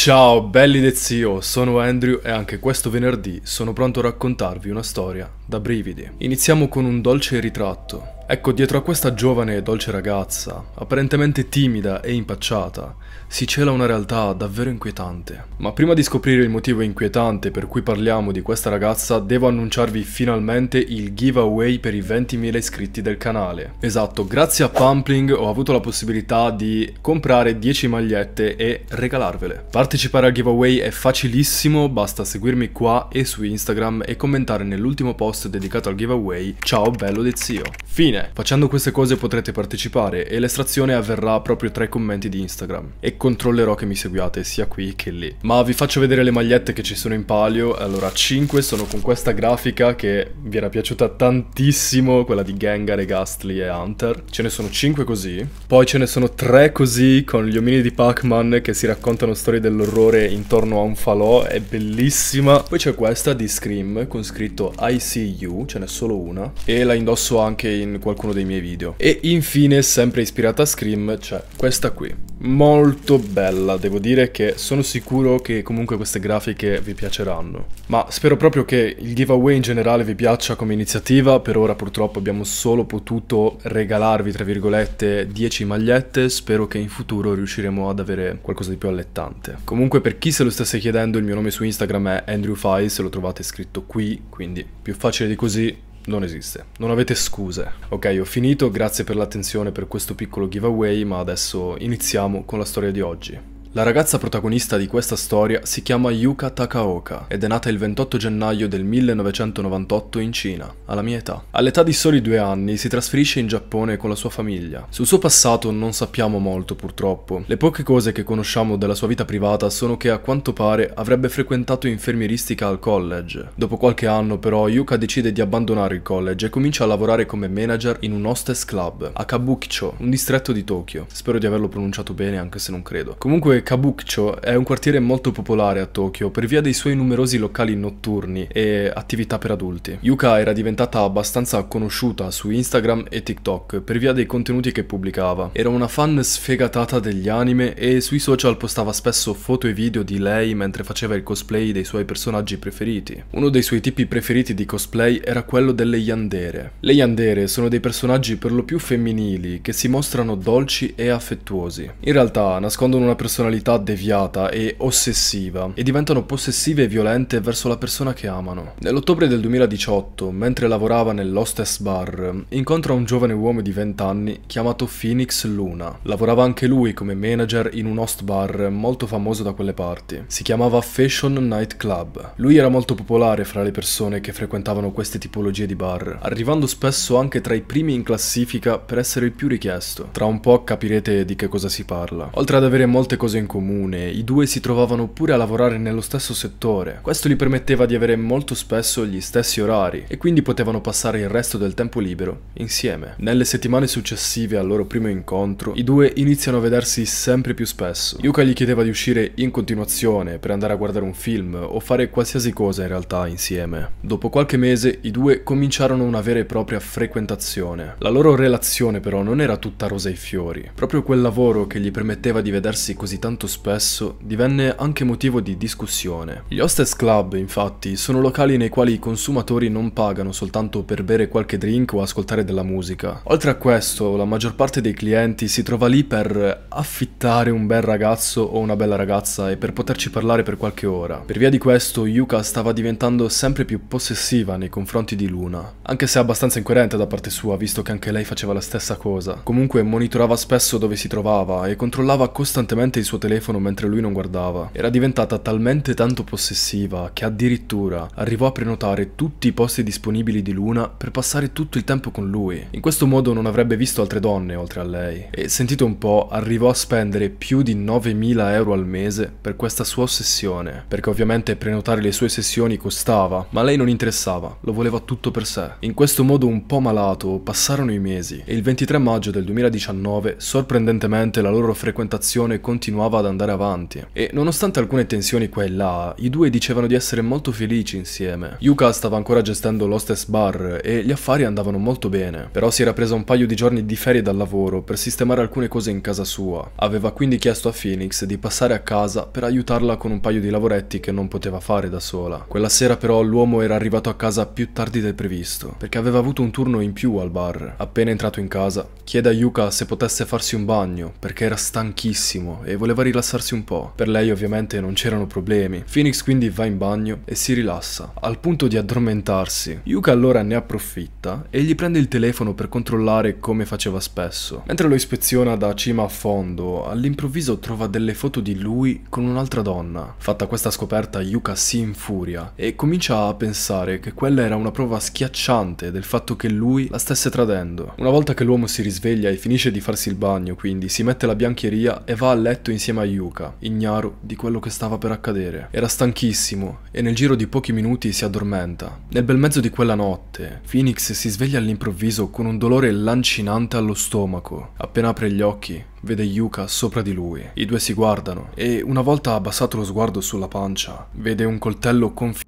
Ciao belli del zio, sono Andrew e anche questo venerdì sono pronto a raccontarvi una storia da brividi. Iniziamo con un dolce ritratto. Ecco, dietro a questa giovane e dolce ragazza, apparentemente timida e impacciata, si cela una realtà davvero inquietante. Ma prima di scoprire il motivo inquietante per cui parliamo di questa ragazza, devo annunciarvi finalmente il giveaway per i 20.000 iscritti del canale. Esatto, grazie a Pumpling ho avuto la possibilità di comprare 10 magliette e regalarvele. Partecipare al giveaway è facilissimo, basta seguirmi qua e su Instagram e commentare nell'ultimo post post dedicato al giveaway Ciao bello di zio. Fine. Facendo queste cose potrete partecipare e l'estrazione avverrà proprio tra i commenti di Instagram. E controllerò che mi seguiate sia qui che lì. Ma vi faccio vedere le magliette che ci sono in palio. Allora 5 sono con questa grafica che vi era piaciuta tantissimo, quella di Gengar e Gastly e Hunter. Ce ne sono 5 così. Poi ce ne sono 3 così con gli omini di Pac-Man che si raccontano storie dell'orrore intorno a un falò. È bellissima. Poi c'è questa di Scream con scritto I see di You, ce n'è solo una, e la indosso anche in qualcuno dei miei video. E infine, sempre ispirata a Scream, c'è questa qui. Molto bella, devo dire che sono sicuro che comunque queste grafiche vi piaceranno. Ma spero proprio che il giveaway in generale vi piaccia come iniziativa, per ora purtroppo abbiamo solo potuto regalarvi, tra virgolette, 10 magliette, spero che in futuro riusciremo ad avere qualcosa di più allettante. Comunque per chi se lo stesse chiedendo il mio nome su Instagram è Andrew Fai, se lo trovate scritto qui, quindi più facile facile di così non esiste. Non avete scuse. Ok, ho finito, grazie per l'attenzione per questo piccolo giveaway, ma adesso iniziamo con la storia di oggi. La ragazza protagonista di questa storia si chiama Yuka Takaoka ed è nata il 28 gennaio del 1998 in Cina, alla mia età. All'età di soli due anni si trasferisce in Giappone con la sua famiglia. Sul suo passato non sappiamo molto purtroppo. Le poche cose che conosciamo della sua vita privata sono che a quanto pare avrebbe frequentato infermieristica al college. Dopo qualche anno però Yuka decide di abbandonare il college e comincia a lavorare come manager in un hostess club a Kabukicho, un distretto di Tokyo. Spero di averlo pronunciato bene anche se non credo. Comunque Comunque Kabukicho è un quartiere molto popolare a Tokyo per via dei suoi numerosi locali notturni e attività per adulti. Yuka era diventata abbastanza conosciuta su Instagram e TikTok per via dei contenuti che pubblicava. Era una fan sfegatata degli anime e sui social postava spesso foto e video di lei mentre faceva il cosplay dei suoi personaggi preferiti. Uno dei suoi tipi preferiti di cosplay era quello delle yandere. Le yandere sono dei personaggi per lo più femminili che si mostrano dolci e affettuosi. In realtà nascondono una persona personalità deviata e ossessiva e diventano possessive e violente verso la persona che amano. Nell'ottobre del 2018, mentre lavorava nell'hostess bar, incontra un giovane uomo di 20 anni chiamato Phoenix Luna. Lavorava anche lui come manager in un host bar molto famoso da quelle parti. Si chiamava Fashion Night Club. Lui era molto popolare fra le persone che frequentavano queste tipologie di bar, arrivando spesso anche tra i primi in classifica per essere il più richiesto. Tra un po' capirete di che cosa si parla. Oltre ad avere molte cose in comune, i due si trovavano pure a lavorare nello stesso settore. Questo gli permetteva di avere molto spesso gli stessi orari e quindi potevano passare il resto del tempo libero insieme. Nelle settimane successive al loro primo incontro, i due iniziano a vedersi sempre più spesso. Yuka gli chiedeva di uscire in continuazione per andare a guardare un film o fare qualsiasi cosa in realtà insieme. Dopo qualche mese i due cominciarono una vera e propria frequentazione. La loro relazione però non era tutta rosa e fiori. Proprio quel lavoro che gli permetteva di vedersi così tanto tanto spesso, divenne anche motivo di discussione. Gli hostess club, infatti, sono locali nei quali i consumatori non pagano soltanto per bere qualche drink o ascoltare della musica. Oltre a questo, la maggior parte dei clienti si trova lì per affittare un bel ragazzo o una bella ragazza e per poterci parlare per qualche ora. Per via di questo, Yuka stava diventando sempre più possessiva nei confronti di Luna, anche se abbastanza incoerente da parte sua, visto che anche lei faceva la stessa cosa. Comunque monitorava spesso dove si trovava e controllava costantemente il suo suo telefono mentre lui non guardava. Era diventata talmente tanto possessiva che addirittura arrivò a prenotare tutti i posti disponibili di Luna per passare tutto il tempo con lui. In questo modo non avrebbe visto altre donne oltre a lei. E sentite un po', arrivò a spendere più di 9.000 euro al mese per questa sua ossessione, perché ovviamente prenotare le sue sessioni costava, ma lei non interessava, lo voleva tutto per sé. In questo modo un po' malato passarono i mesi e il 23 maggio del 2019 sorprendentemente la loro frequentazione continuava continuava ad andare avanti. E nonostante alcune tensioni qua e là, i due dicevano di essere molto felici insieme. Yuka stava ancora gestendo l'hostess bar e gli affari andavano molto bene, però si era presa un paio di giorni di ferie dal lavoro per sistemare alcune cose in casa sua. Aveva quindi chiesto a Phoenix di passare a casa per aiutarla con un paio di lavoretti che non poteva fare da sola. Quella sera però l'uomo era arrivato a casa più tardi del previsto, perché aveva avuto un turno in più al bar. Appena entrato in casa, chiede a Yuka se potesse farsi un bagno, perché era stanchissimo e voleva voleva rilassarsi un po'. Per lei ovviamente non c'erano problemi. Phoenix quindi va in bagno e si rilassa, al punto di addormentarsi. Yuka allora ne approfitta e gli prende il telefono per controllare come faceva spesso. Mentre lo ispeziona da cima a fondo, all'improvviso trova delle foto di lui con un'altra donna. Fatta questa scoperta, Yuka si infuria e comincia a pensare che quella era una prova schiacciante del fatto che lui la stesse tradendo. Una volta che l'uomo si risveglia e finisce di farsi il bagno, quindi si mette la biancheria e va a letto insieme insieme a Yuka, ignaro di quello che stava per accadere. Era stanchissimo e nel giro di pochi minuti si addormenta. Nel bel mezzo di quella notte, Phoenix si sveglia all'improvviso con un dolore lancinante allo stomaco. Appena apre gli occhi, vede Yuka sopra di lui. I due si guardano e, una volta abbassato lo sguardo sulla pancia, vede un coltello confisso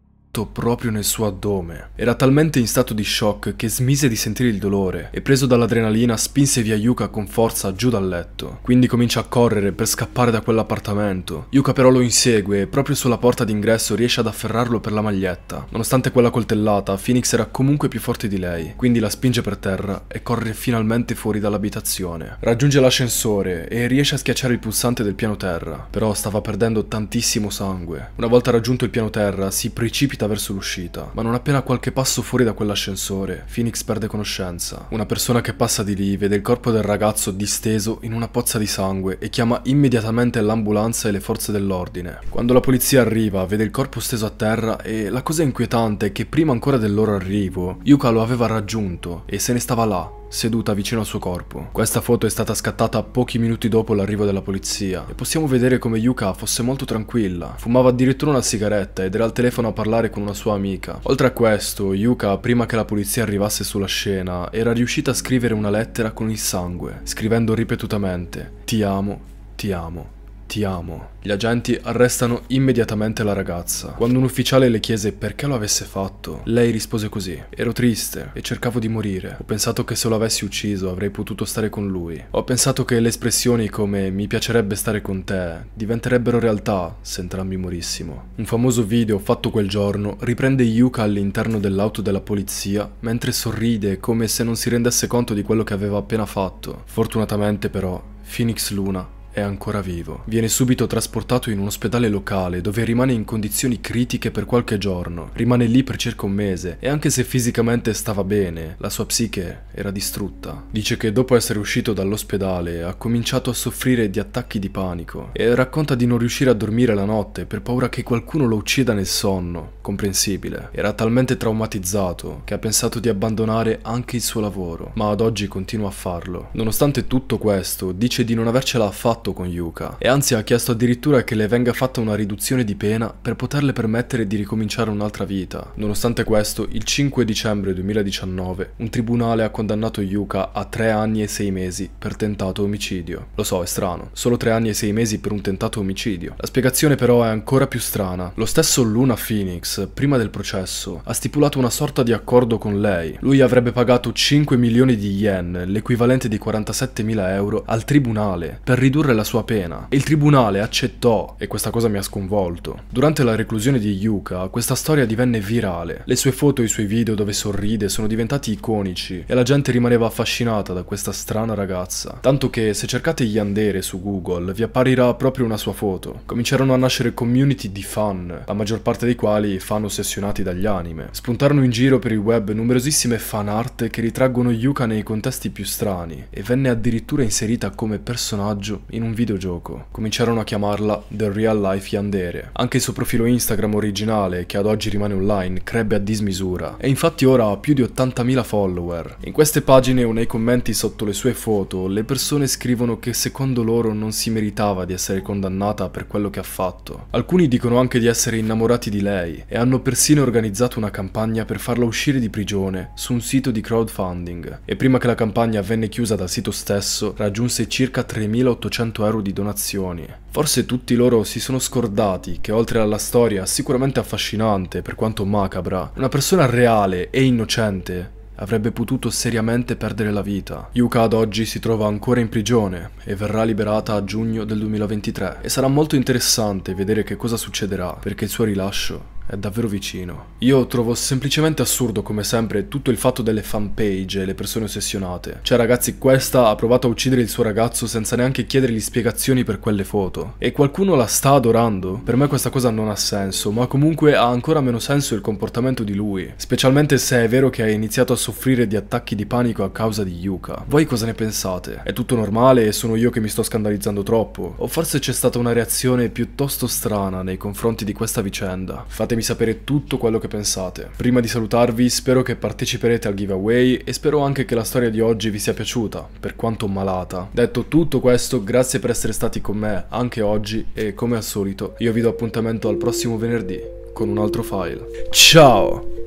proprio nel suo addome. Era talmente in stato di shock che smise di sentire il dolore e preso dall'adrenalina spinse via Yuka con forza giù dal letto. Quindi comincia a correre per scappare da quell'appartamento. Yuka però lo insegue e proprio sulla porta d'ingresso riesce ad afferrarlo per la maglietta. Nonostante quella coltellata, Phoenix era comunque più forte di lei, quindi la spinge per terra e corre finalmente fuori dall'abitazione. Raggiunge l'ascensore e riesce a schiacciare il pulsante del piano terra, però stava perdendo tantissimo sangue. Una volta raggiunto il piano terra si precipita precipita verso l'uscita, ma non appena qualche passo fuori da quell'ascensore, Phoenix perde conoscenza. Una persona che passa di lì vede il corpo del ragazzo disteso in una pozza di sangue e chiama immediatamente l'ambulanza e le forze dell'ordine. Quando la polizia arriva, vede il corpo steso a terra e la cosa inquietante è che prima ancora del loro arrivo, Yuka lo aveva raggiunto e se ne stava là, seduta vicino al suo corpo. Questa foto è stata scattata pochi minuti dopo l'arrivo della polizia e possiamo vedere come Yuka fosse molto tranquilla. Fumava addirittura una sigaretta ed era al telefono a parlare con una sua amica. Oltre a questo, Yuka, prima che la polizia arrivasse sulla scena, era riuscita a scrivere una lettera con il sangue, scrivendo ripetutamente Ti amo, ti amo ti amo. Gli agenti arrestano immediatamente la ragazza. Quando un ufficiale le chiese perché lo avesse fatto, lei rispose così. Ero triste e cercavo di morire. Ho pensato che se lo avessi ucciso avrei potuto stare con lui. Ho pensato che le espressioni come mi piacerebbe stare con te diventerebbero realtà se entrambi morissimo. Un famoso video fatto quel giorno riprende Yuka all'interno dell'auto della polizia mentre sorride come se non si rendesse conto di quello che aveva appena fatto. Fortunatamente però, Phoenix Luna è ancora vivo. Viene subito trasportato in un ospedale locale dove rimane in condizioni critiche per qualche giorno. Rimane lì per circa un mese e anche se fisicamente stava bene, la sua psiche era distrutta. Dice che dopo essere uscito dall'ospedale ha cominciato a soffrire di attacchi di panico e racconta di non riuscire a dormire la notte per paura che qualcuno lo uccida nel sonno. Comprensibile. Era talmente traumatizzato che ha pensato di abbandonare anche il suo lavoro, ma ad oggi continua a farlo. Nonostante tutto questo, dice di non avercela affatto fatto con Yuka e anzi ha chiesto addirittura che le venga fatta una riduzione di pena per poterle permettere di ricominciare un'altra vita. Nonostante questo, il 5 dicembre 2019 un tribunale ha condannato Yuka a 3 anni e 6 mesi per tentato omicidio. Lo so, è strano, solo 3 anni e 6 mesi per un tentato omicidio. La spiegazione però è ancora più strana. Lo stesso Luna Phoenix, prima del processo, ha stipulato una sorta di accordo con lei. Lui avrebbe pagato 5 milioni di yen, l'equivalente di 47 mila euro, al tribunale per ridurre compre la sua pena. Il tribunale accettò, e questa cosa mi ha sconvolto. Durante la reclusione di Yuka, questa storia divenne virale. Le sue foto e i suoi video dove sorride sono diventati iconici e la gente rimaneva affascinata da questa strana ragazza. Tanto che se cercate Yandere su Google vi apparirà proprio una sua foto. Cominciarono a nascere community di fan, la maggior parte dei quali fan ossessionati dagli anime. Spuntarono in giro per il web numerosissime fan art che ritraggono Yuka nei contesti più strani e venne addirittura inserita come personaggio in in un videogioco. Cominciarono a chiamarla The Real Life Yandere. Anche il suo profilo Instagram originale, che ad oggi rimane online, crebbe a dismisura. E infatti ora ha più di 80.000 follower. In queste pagine o nei commenti sotto le sue foto, le persone scrivono che secondo loro non si meritava di essere condannata per quello che ha fatto. Alcuni dicono anche di essere innamorati di lei e hanno persino organizzato una campagna per farla uscire di prigione su un sito di crowdfunding. E prima che la campagna venne chiusa dal sito stesso, raggiunse circa 3.800 500 euro di donazioni. Forse tutti loro si sono scordati che oltre alla storia sicuramente affascinante per quanto macabra, una persona reale e innocente avrebbe potuto seriamente perdere la vita. Yuka ad oggi si trova ancora in prigione e verrà liberata a giugno del 2023 e sarà molto interessante vedere che cosa succederà perché il suo rilascio è davvero vicino. Io trovo semplicemente assurdo come sempre tutto il fatto delle fanpage e le persone ossessionate. Cioè ragazzi questa ha provato a uccidere il suo ragazzo senza neanche chiedergli spiegazioni per quelle foto. E qualcuno la sta adorando? Per me questa cosa non ha senso, ma comunque ha ancora meno senso il comportamento di lui. Specialmente se è vero che ha iniziato a soffrire di attacchi di panico a causa di Yuka. Voi cosa ne pensate? È tutto normale e sono io che mi sto scandalizzando troppo? O forse c'è stata una reazione piuttosto strana nei confronti di questa vicenda? Fatemi fatemi sapere tutto quello che pensate. Prima di salutarvi spero che parteciperete al giveaway e spero anche che la storia di oggi vi sia piaciuta, per quanto malata. Detto tutto questo, grazie per essere stati con me anche oggi e come al solito io vi do appuntamento al prossimo venerdì con un altro file. Ciao!